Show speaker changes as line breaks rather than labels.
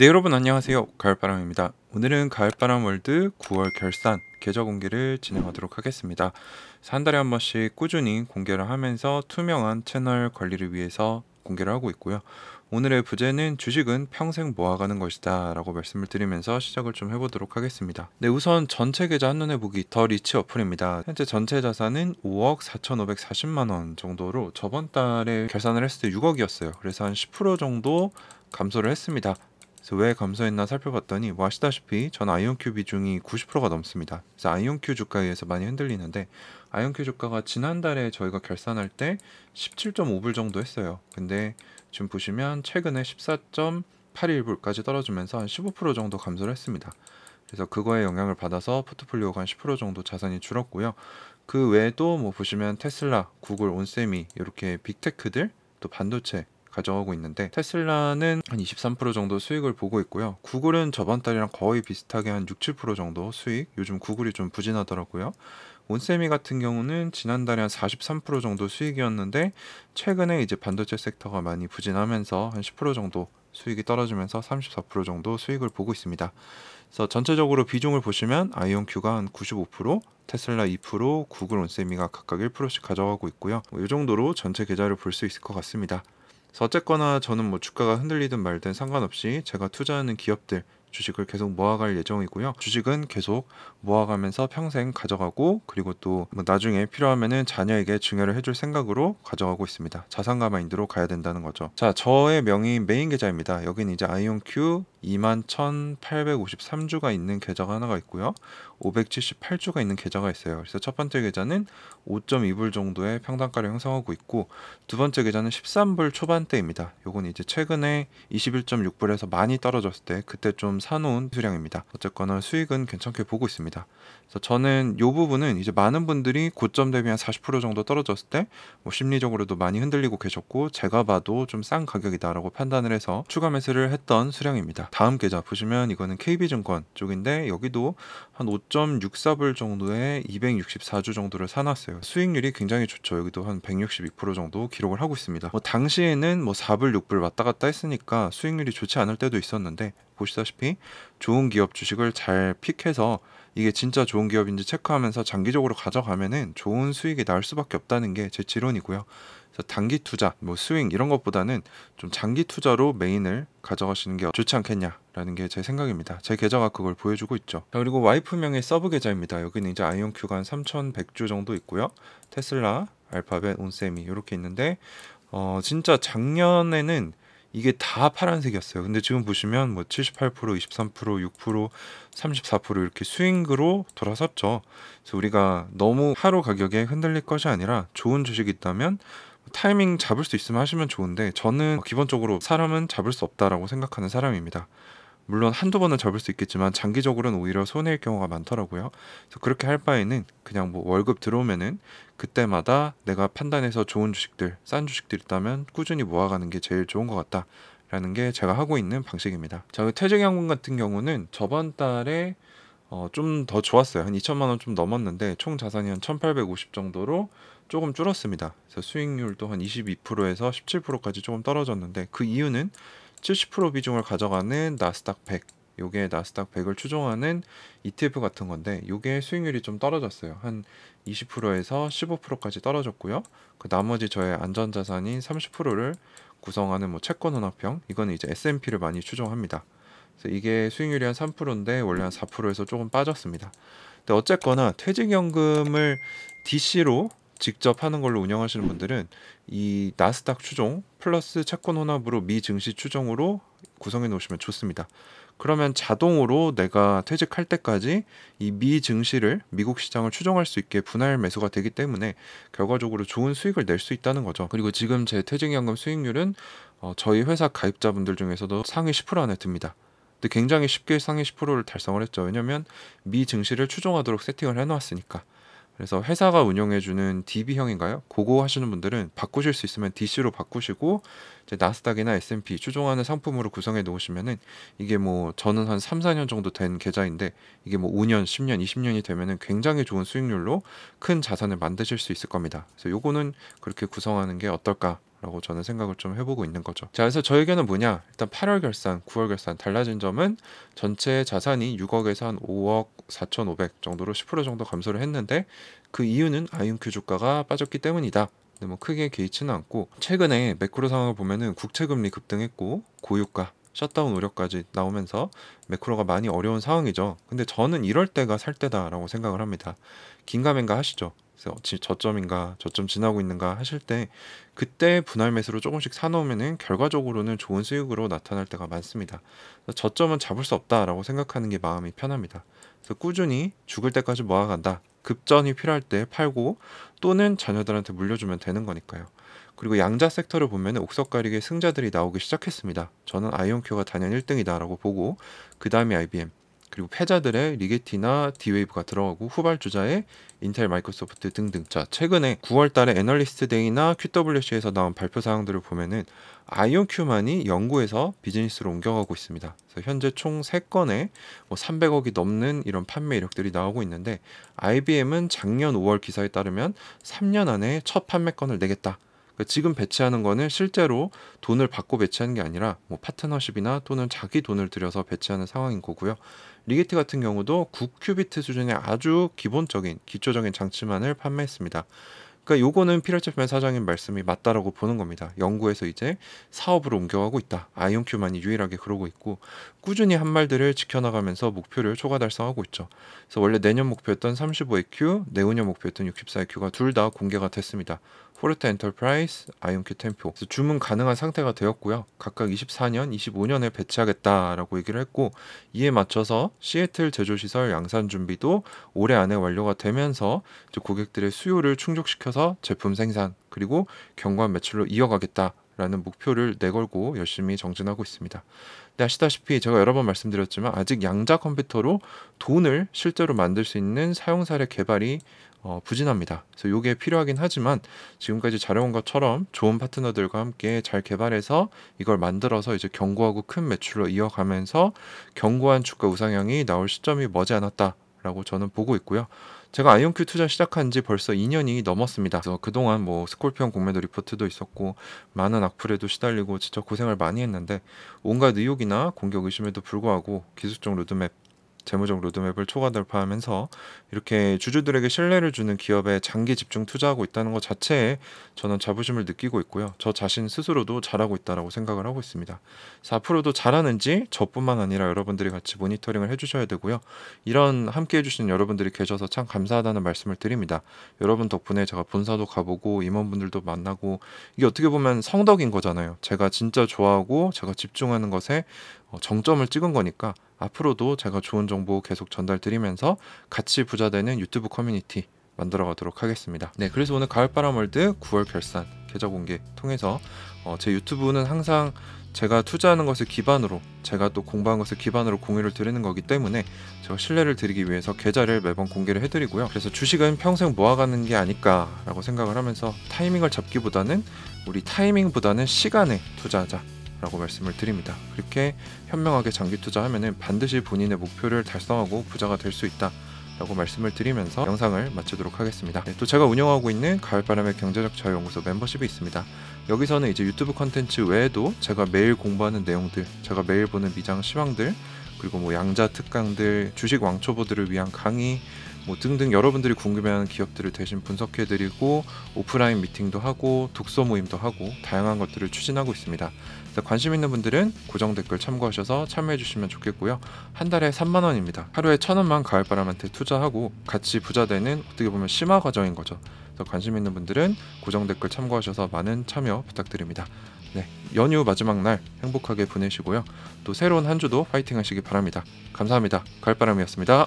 네 여러분 안녕하세요 가을바람입니다 오늘은 가을바람 월드 9월 결산 계좌 공개를 진행하도록 하겠습니다 한 달에 한 번씩 꾸준히 공개를 하면서 투명한 채널 관리를 위해서 공개를 하고 있고요 오늘의 부제는 주식은 평생 모아가는 것이다 라고 말씀을 드리면서 시작을 좀 해보도록 하겠습니다. 네 우선 전체 계좌 한눈에 보기 더 리치 어플입니다. 현재 전체 자산은 5억 4,540만원 정도로 저번 달에 결산을 했을 때 6억이었어요. 그래서 한 10% 정도 감소를 했습니다. 그래서 왜 감소했나 살펴봤더니 뭐 아시다시피 전 아이온큐 비중이 90%가 넘습니다. 그래서 아이온큐 주가에 의해서 많이 흔들리는데 아이온큐 주가가 지난달에 저희가 결산할 때 17.5불 정도 했어요. 근데 지금 보시면 최근에 14.81불까지 떨어지면서 한 15% 정도 감소를 했습니다. 그래서 그거에 영향을 받아서 포트폴리오가 한 10% 정도 자산이 줄었고요. 그 외에도 뭐 보시면 테슬라, 구글, 온세미 이렇게 빅테크들 또 반도체 가져가고 있는데 테슬라는 한 23% 정도 수익을 보고 있고요. 구글은 저번 달이랑 거의 비슷하게 한 6, 7% 정도 수익. 요즘 구글이 좀 부진하더라고요. 온세미 같은 경우는 지난달에 한 43% 정도 수익이었는데 최근에 이제 반도체 섹터가 많이 부진하면서 한 10% 정도 수익이 떨어지면서 34% 정도 수익을 보고 있습니다. 그래서 전체적으로 비중을 보시면 아이온큐가 한 95%, 테슬라 2%, 구글 온세미가 각각 1%씩 가져가고 있고요. 이 뭐 정도로 전체 계좌를 볼 수 있을 것 같습니다. 어쨌거나 저는 뭐 주가가 흔들리든 말든 상관없이 제가 투자하는 기업들 주식을 계속 모아갈 예정이고요. 주식은 계속 모아가면서 평생 가져가고 그리고 또뭐 나중에 필요하면 자녀에게 증여를 해줄 생각으로 가져가고 있습니다. 자산가 마인드로 가야 된다는 거죠. 자, 저의 명의 메인 계좌입니다. 여기는 이제 아이온큐 21,853주가 있는 계좌가 하나가 있고요. 578주가 있는 계좌가 있어요. 그래서 첫 번째 계좌는 5.2불 정도의 평당가를 형성하고 있고 두 번째 계좌는 13불 초반대입니다. 요건 이제 최근에 21.6불에서 많이 떨어졌을 때 그때 좀 사놓은 수량입니다. 어쨌거나 수익은 괜찮게 보고 있습니다. 그래서 저는 이 부분은 이제 많은 분들이 고점 대비 한 40% 정도 떨어졌을 때뭐 심리적으로도 많이 흔들리고 계셨고 제가 봐도 좀 싼 가격이다라고 판단을 해서 추가 매수를 했던 수량입니다. 다음 계좌 보시면 이거는 KB증권 쪽인데 여기도 한 5.64불 정도에 264주 정도를 사놨어요. 수익률이 굉장히 좋죠. 여기도 한 162% 정도 기록을 하고 있습니다. 뭐 당시에는 뭐 4불, 6불 왔다 갔다 했으니까 수익률이 좋지 않을 때도 있었는데 보시다시피 좋은 기업 주식을 잘 픽해서 이게 진짜 좋은 기업인지 체크하면서 장기적으로 가져가면은 좋은 수익이 날 수밖에 없다는 게 제 지론이고요. 그래서 단기 투자, 뭐 스윙 이런 것보다는 좀 장기 투자로 메인을 가져가시는 게 좋지 않겠냐라는 게 제 생각입니다. 제 계좌가 그걸 보여주고 있죠. 자, 그리고 와이프명의 서브 계좌입니다. 여기는 이제 아이온큐간 3,100주 정도 있고요. 테슬라, 알파벳, 온세미 이렇게 있는데 어, 진짜 작년에는 이게 다 파란색이었어요. 근데 지금 보시면 뭐 78%, 23%, 6%, 34% 이렇게 스윙으로 돌아섰죠. 그래서 우리가 너무 하루 가격에 흔들릴 것이 아니라 좋은 주식이 있다면 타이밍 잡을 수 있으면 하시면 좋은데 저는 기본적으로 사람은 잡을 수 없다라고 생각하는 사람입니다. 물론 한두 번은 잡을 수 있겠지만 장기적으로는 오히려 손해일 경우가 많더라고요. 그래서 그렇게 할 바에는 그냥 뭐 월급 들어오면은 그때마다 내가 판단해서 좋은 주식들, 싼 주식들 있다면 꾸준히 모아가는 게 제일 좋은 것 같다. 라는 게 제가 하고 있는 방식입니다. 자, 그 퇴직양금 같은 경우는 저번 달에 어, 좀 더 좋았어요. 한 2천만 원 좀 넘었는데 총 자산이 한 1,850 정도로 조금 줄었습니다. 그래서 수익률도 한 22%에서 17%까지 조금 떨어졌는데 그 이유는 70% 비중을 가져가는 나스닥 100 요게 나스닥 100을 추종하는 ETF 같은 건데 요게 수익률이 좀 떨어졌어요. 한 20%에서 15%까지 떨어졌고요. 그 나머지 저의 안전자산인 30%를 구성하는 뭐 채권 혼합형 이거는 이제 S&P를 많이 추종합니다. 그래서 이게 수익률이 한 3%인데 원래 한 4%에서 조금 빠졌습니다. 근데 어쨌거나 퇴직연금을 DC로 직접 하는 걸로 운영하시는 분들은 이 나스닥 추종 플러스 채권 혼합으로 미 증시 추종으로 구성해 놓으시면 좋습니다. 그러면 자동으로 내가 퇴직할 때까지 이 미 증시를 미국 시장을 추종할 수 있게 분할 매수가 되기 때문에 결과적으로 좋은 수익을 낼 수 있다는 거죠. 그리고 지금 제 퇴직연금 수익률은 어, 저희 회사 가입자분들 중에서도 상위 10% 안에 듭니다. 근데 굉장히 쉽게 상위 10%를 달성을 했죠. 왜냐하면 미 증시를 추종하도록 세팅을 해놓았으니까. 그래서 회사가 운영해주는 DB형인가요? 그거 하시는 분들은 바꾸실 수 있으면 DC로 바꾸시고 이제 나스닥이나 S&P 추종하는 상품으로 구성해 놓으시면은 이게 뭐 저는 한 3, 4년 정도 된 계좌인데 이게 뭐 5년, 10년, 20년이 되면은 굉장히 좋은 수익률로 큰 자산을 만드실 수 있을 겁니다. 그래서 요거는 그렇게 구성하는 게 어떨까 라고 저는 생각을 좀 해보고 있는 거죠. 자, 그래서 저의 견은 뭐냐? 일단 8월 결산, 9월 결산 달라진 점은 전체 자산이 6억에서 한 5억 4,500 정도로 10% 정도 감소를 했는데 그 이유는 아이온큐 주가가 빠졌기 때문이다. 근데 뭐 크게 개의치는 않고 최근에 매크로 상황을 보면은 국채 금리 급등했고 고유가 셧다운 우려까지 나오면서 매크로가 많이 어려운 상황이죠. 근데 저는 이럴 때가 살 때다라고 생각을 합니다. 긴가민가 하시죠. 그래서 저점인가 저점 지나고 있는가 하실 때 그때 분할 매수로 조금씩 사놓으면은 결과적으로는 좋은 수익으로 나타날 때가 많습니다. 저점은 잡을 수 없다라고 생각하는 게 마음이 편합니다. 그래서 꾸준히 죽을 때까지 모아간다. 급전이 필요할 때 팔고 또는 자녀들한테 물려주면 되는 거니까요. 그리고 양자 섹터를 보면 옥석 가리게 승자들이 나오기 시작했습니다. 저는 아이온큐가 단연 1등이다라고 보고 그 다음에 IBM, 그리고 패자들의 리게티나 디웨이브가 들어가고 후발주자의 인텔, 마이크로소프트 등등. 자, 최근에 9월 달에 애널리스트 데이나 QWC에서 나온 발표 사항들을 보면은 아이온큐만이 연구에서 비즈니스로 옮겨가고 있습니다. 그래서 현재 총 3건에 뭐 300억이 넘는 이런 판매 이력들이 나오고 있는데 IBM은 작년 5월 기사에 따르면 3년 안에 첫 판매건을 내겠다. 그러니까 지금 배치하는 거는 실제로 돈을 받고 배치하는 게 아니라 뭐 파트너십이나 또는 자기 돈을 들여서 배치하는 상황인 거고요. 리게트 같은 경우도 9큐비트 수준의 아주 기본적인 기초적인 장치만을 판매했습니다. 그러니까 요거는 피라체프맨 사장님 말씀이 맞다라고 보는 겁니다. 연구에서 이제 사업으로 옮겨가고 있다. 아이온큐만이 유일하게 그러고 있고 꾸준히 한 말들을 지켜나가면서 목표를 초과 달성하고 있죠. 그래서 원래 내년 목표였던 35AQ, 내후년 목표였던 64AQ가 둘 다 공개가 됐습니다. 포르테엔터프라이스 아이온큐 템포 주문 가능한 상태가 되었고요. 각각 24년, 25년에 배치하겠다라고 얘기를 했고 이에 맞춰서 시애틀 제조시설 양산 준비도 올해 안에 완료가 되면서 고객들의 수요를 충족시켜서 제품 생산 그리고 경관 매출로 이어가겠다 라는 목표를 내걸고 열심히 정진하고 있습니다. 근데 아시다시피 제가 여러 번 말씀드렸지만 아직 양자 컴퓨터로 돈을 실제로 만들 수 있는 사용 사례 개발이 어, 부진합니다. 그래서 이게 필요하긴 하지만 지금까지 잘해온 것처럼 좋은 파트너들과 함께 잘 개발해서 이걸 만들어서 이제 견고하고 큰 매출로 이어가면서 견고한 주가 우상향이 나올 시점이 머지않았다. 라고 저는 보고 있고요. 제가 아이온큐 투자 시작한 지 벌써 2년이 넘었습니다. 그래서 그동안 뭐 스콜피온 공매도 리포트도 있었고 많은 악플에도 시달리고 진짜 고생을 많이 했는데 온갖 의혹이나 공격 의심에도 불구하고 기술적 로드맵 재무적 로드맵을 초과 돌파하면서 이렇게 주주들에게 신뢰를 주는 기업에 장기 집중 투자하고 있다는 것 자체에 저는 자부심을 느끼고 있고요. 저 자신 스스로도 잘하고 있다라고 생각을 하고 있습니다. 앞으로도 잘하는지 저뿐만 아니라 여러분들이 같이 모니터링을 해주셔야 되고요. 이런 함께 해주신 여러분들이 계셔서 참 감사하다는 말씀을 드립니다. 여러분 덕분에 제가 본사도 가보고 임원분들도 만나고 이게 어떻게 보면 성덕인 거잖아요. 제가 진짜 좋아하고 제가 집중하는 것에 어, 정점을 찍은 거니까 앞으로도 제가 좋은 정보 계속 전달드리면서 같이 부자되는 유튜브 커뮤니티 만들어가도록 하겠습니다. 네, 그래서 오늘 가을바람월드 9월 결산 계좌 공개 통해서 어, 제 유튜브는 항상 제가 투자하는 것을 기반으로 제가 또 공부한 것을 기반으로 공유를 드리는 거기 때문에 제가 신뢰를 드리기 위해서 계좌를 매번 공개를 해드리고요. 그래서 주식은 평생 모아가는 게 아닐까라고 생각을 하면서 타이밍을 잡기보다는 우리 타이밍보다는 시간에 투자하자. 라고 말씀을 드립니다. 그렇게 현명하게 장기 투자하면 반드시 본인의 목표를 달성하고 부자가 될 수 있다. 라고 말씀을 드리면서 영상을 마치도록 하겠습니다. 네, 또 제가 운영하고 있는 가을바람의 경제적 자유연구소 멤버십이 있습니다. 여기서는 이제 유튜브 컨텐츠 외에도 제가 매일 공부하는 내용들, 제가 매일 보는 미장 시황들, 그리고 뭐 양자 특강들, 주식 왕초보들을 위한 강의, 뭐 등등 여러분들이 궁금해하는 기업들을 대신 분석해드리고 오프라인 미팅도 하고 독서 모임도 하고 다양한 것들을 추진하고 있습니다. 관심 있는 분들은 고정 댓글 참고하셔서 참여해주시면 좋겠고요. 한 달에 3만 원입니다. 하루에 천 원만 가을바람한테 투자하고 같이 부자되는 어떻게 보면 심화 과정인 거죠. 그래서 관심 있는 분들은 고정 댓글 참고하셔서 많은 참여 부탁드립니다. 네, 연휴 마지막 날 행복하게 보내시고요. 또 새로운 한 주도 파이팅 하시기 바랍니다. 감사합니다. 가을바람이었습니다.